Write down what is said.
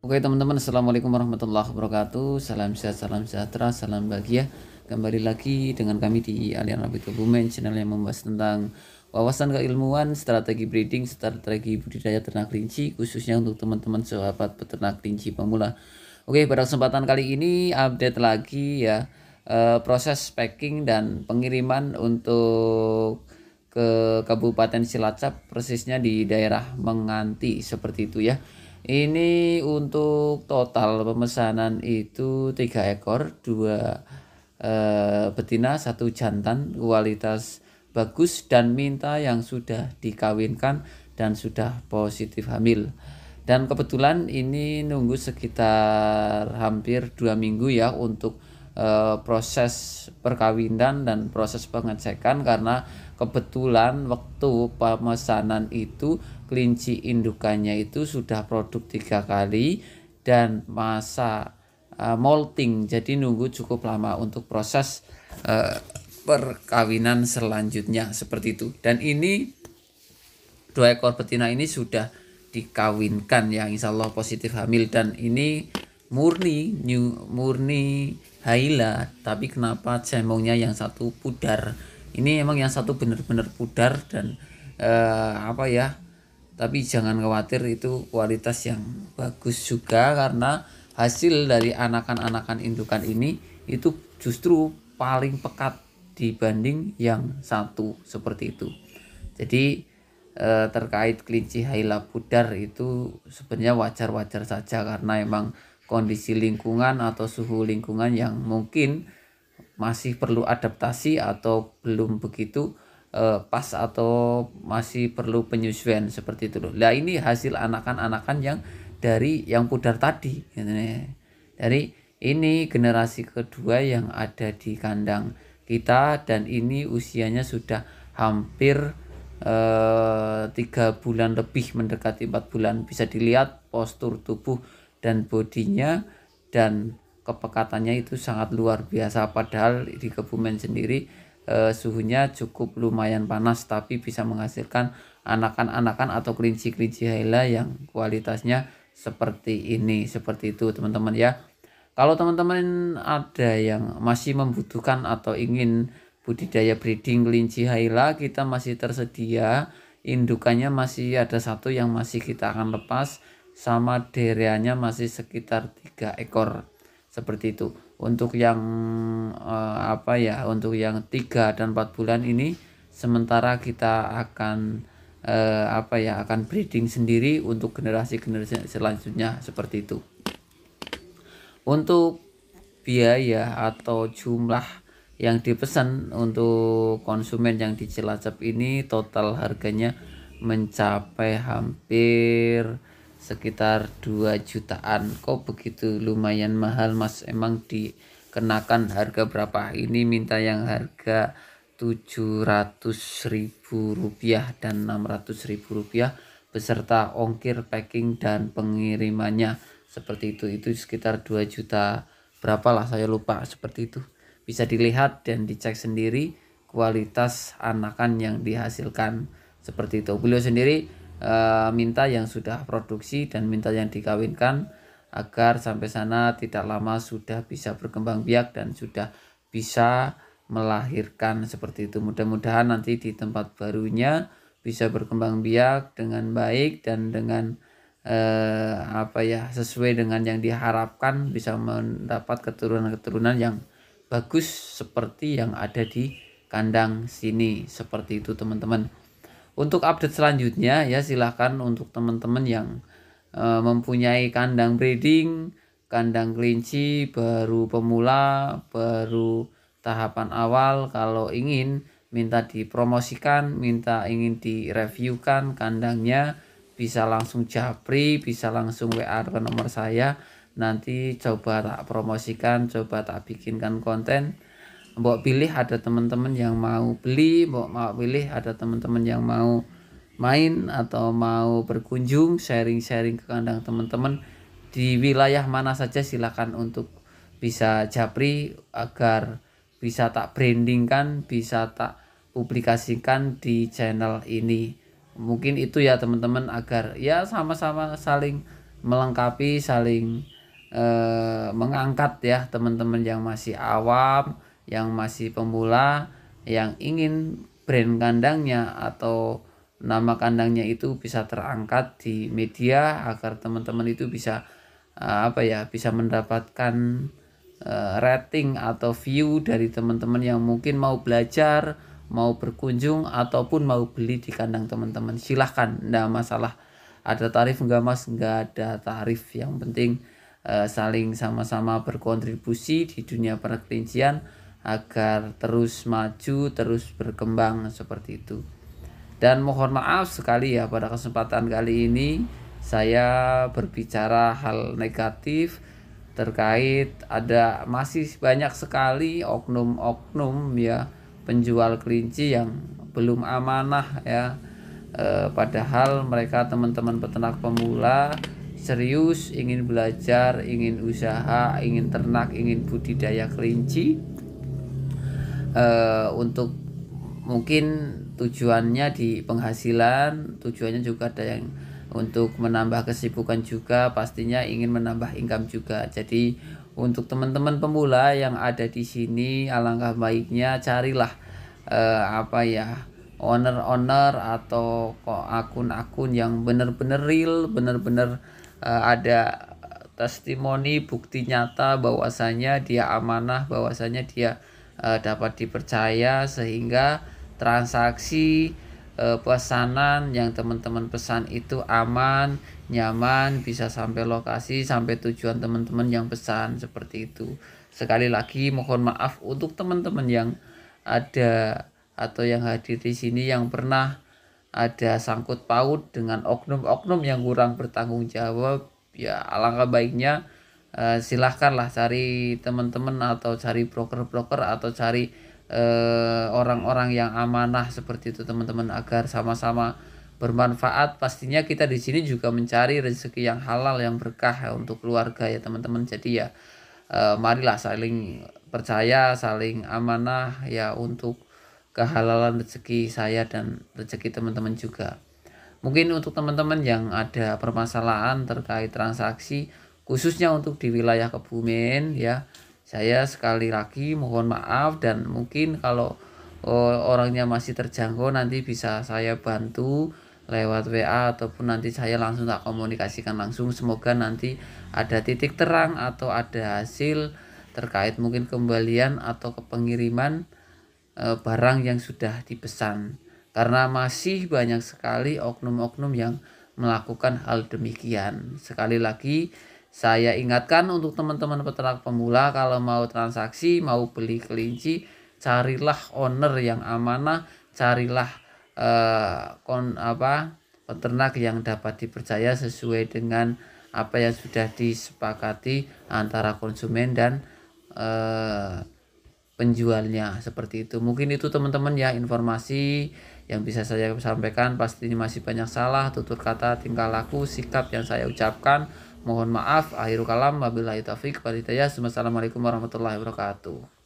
Oke teman-teman, Assalamualaikum warahmatullahi wabarakatuh Salam sehat, salam sejahtera, salam bahagia Kembali lagi dengan kami di Alian Rabbit Kebumen Channel yang membahas tentang Wawasan keilmuan, strategi breeding, strategi budidaya ternak kelinci Khususnya untuk teman-teman sahabat peternak kelinci pemula Oke, pada kesempatan kali ini update lagi ya eh, Proses packing dan pengiriman untuk ke Kabupaten Cilacap Persisnya di daerah Menganti, seperti itu ya ini untuk total pemesanan itu tiga ekor, dua eh, betina, satu jantan, kualitas bagus dan minta yang sudah dikawinkan dan sudah positif hamil. Dan kebetulan ini nunggu sekitar hampir dua minggu ya untuk Eh, proses perkawinan dan proses pengecekan karena kebetulan waktu pemesanan itu kelinci indukannya itu sudah produk tiga kali dan masa uh, molting jadi nunggu cukup lama untuk proses uh, perkawinan selanjutnya seperti itu dan ini dua ekor betina ini sudah dikawinkan ya insya Allah positif hamil dan ini murni new murni haila tapi kenapa cemongnya yang satu pudar ini emang yang satu benar-benar pudar dan eh, apa ya tapi jangan khawatir itu kualitas yang bagus juga karena hasil dari anakan-anakan indukan ini itu justru paling pekat dibanding yang satu seperti itu jadi eh, terkait kelinci haila pudar itu sebenarnya wajar-wajar saja karena emang kondisi lingkungan atau suhu lingkungan yang mungkin masih perlu adaptasi atau belum begitu uh, pas atau masih perlu penyesuaian seperti itu loh. Nah ini hasil anakan-anakan yang dari yang pudar tadi. Gitu nih. Ya. Dari ini generasi kedua yang ada di kandang kita dan ini usianya sudah hampir eh, tiga uh, bulan lebih mendekati empat bulan bisa dilihat postur tubuh dan bodinya dan kepekatannya itu sangat luar biasa padahal di Kebumen sendiri eh, suhunya cukup lumayan panas tapi bisa menghasilkan anakan-anakan atau kelinci-kelinci hela yang kualitasnya seperti ini seperti itu teman-teman ya kalau teman-teman ada yang masih membutuhkan atau ingin budidaya breeding kelinci haila kita masih tersedia indukannya masih ada satu yang masih kita akan lepas sama derianya masih sekitar tiga ekor seperti itu untuk yang eh, apa ya untuk yang tiga dan empat bulan ini sementara kita akan eh, apa ya akan breeding sendiri untuk generasi generasi selanjutnya seperti itu untuk biaya atau jumlah yang dipesan untuk konsumen yang di Cilacap ini total harganya mencapai hampir sekitar 2 jutaan kok begitu lumayan mahal mas emang dikenakan harga berapa ini minta yang harga ratus ribu rupiah dan ratus ribu rupiah beserta ongkir packing dan pengirimannya seperti itu itu sekitar 2 juta berapa lah saya lupa seperti itu bisa dilihat dan dicek sendiri kualitas anakan yang dihasilkan seperti itu beliau sendiri e, minta yang sudah produksi dan minta yang dikawinkan agar sampai sana tidak lama sudah bisa berkembang biak dan sudah bisa melahirkan seperti itu. Mudah-mudahan nanti di tempat barunya bisa berkembang biak dengan baik dan dengan eh, apa ya sesuai dengan yang diharapkan bisa mendapat keturunan-keturunan yang bagus seperti yang ada di kandang sini seperti itu teman-teman. Untuk update selanjutnya ya silahkan untuk teman-teman yang uh, mempunyai kandang breeding, kandang kelinci, baru pemula, baru tahapan awal kalau ingin minta dipromosikan, minta ingin direviewkan kandangnya bisa langsung japri, bisa langsung WA ke nomor saya. Nanti coba tak promosikan, coba tak bikinkan konten Mbok pilih ada teman-teman yang mau beli, mbok mau pilih ada teman-teman yang mau main atau mau berkunjung sharing-sharing ke kandang teman-teman di wilayah mana saja silahkan untuk bisa japri agar bisa tak brandingkan, bisa tak publikasikan di channel ini. Mungkin itu ya teman-teman agar ya sama-sama saling melengkapi, saling eh, mengangkat ya teman-teman yang masih awam, yang masih pemula yang ingin brand kandangnya atau nama kandangnya itu bisa terangkat di media agar teman-teman itu bisa eh, apa ya bisa mendapatkan eh, rating atau view dari teman-teman yang mungkin mau belajar mau berkunjung ataupun mau beli di kandang teman-teman silahkan tidak masalah ada tarif enggak mas enggak ada tarif yang penting eh, saling sama-sama berkontribusi di dunia perkelincian agar terus maju, terus berkembang seperti itu. Dan mohon maaf sekali ya pada kesempatan kali ini saya berbicara hal negatif terkait ada masih banyak sekali oknum-oknum ya penjual kelinci yang belum amanah ya e, padahal mereka teman-teman peternak pemula serius ingin belajar ingin usaha ingin ternak ingin budidaya kelinci uh, untuk mungkin tujuannya di penghasilan tujuannya juga ada yang untuk menambah kesibukan juga pastinya ingin menambah income juga jadi untuk teman-teman pemula yang ada di sini alangkah baiknya carilah uh, apa ya owner-owner atau akun-akun yang benar-benar real benar-benar uh, ada testimoni bukti nyata bahwasanya dia amanah bahwasanya dia Eh, dapat dipercaya sehingga transaksi eh, pesanan yang teman-teman pesan itu aman, nyaman, bisa sampai lokasi, sampai tujuan teman-teman yang pesan seperti itu. Sekali lagi mohon maaf untuk teman-teman yang ada atau yang hadir di sini yang pernah ada sangkut paut dengan oknum-oknum yang kurang bertanggung jawab ya alangkah baiknya Eh, silahkanlah cari teman-teman atau cari broker-broker atau cari eh, orang-orang yang amanah seperti itu teman-teman agar sama-sama bermanfaat pastinya kita di sini juga mencari rezeki yang halal yang berkah ya, untuk keluarga ya teman-teman jadi ya uh, marilah saling percaya saling amanah ya untuk kehalalan rezeki saya dan rezeki teman-teman juga. Mungkin untuk teman-teman yang ada permasalahan terkait transaksi, khususnya untuk di wilayah Kebumen ya. Saya sekali lagi mohon maaf dan mungkin kalau oh, orangnya masih terjangkau nanti bisa saya bantu lewat WA ataupun nanti saya langsung tak komunikasikan langsung semoga nanti ada titik terang atau ada hasil terkait mungkin kembalian atau kepengiriman eh, barang yang sudah dipesan karena masih banyak sekali oknum-oknum yang melakukan hal demikian sekali lagi saya ingatkan untuk teman-teman peternak pemula kalau mau transaksi, mau beli kelinci, carilah owner yang amanah, carilah eh, kon apa peternak yang dapat dipercaya sesuai dengan apa yang sudah disepakati antara konsumen dan eh, penjualnya seperti itu. Mungkin itu teman-teman ya informasi yang bisa saya sampaikan. Pasti masih banyak salah, tutur kata, tingkah laku, sikap yang saya ucapkan Mohon maaf. Akhirul kalam. Wabillahi taufik. Walhidayah. Assalamualaikum warahmatullahi wabarakatuh.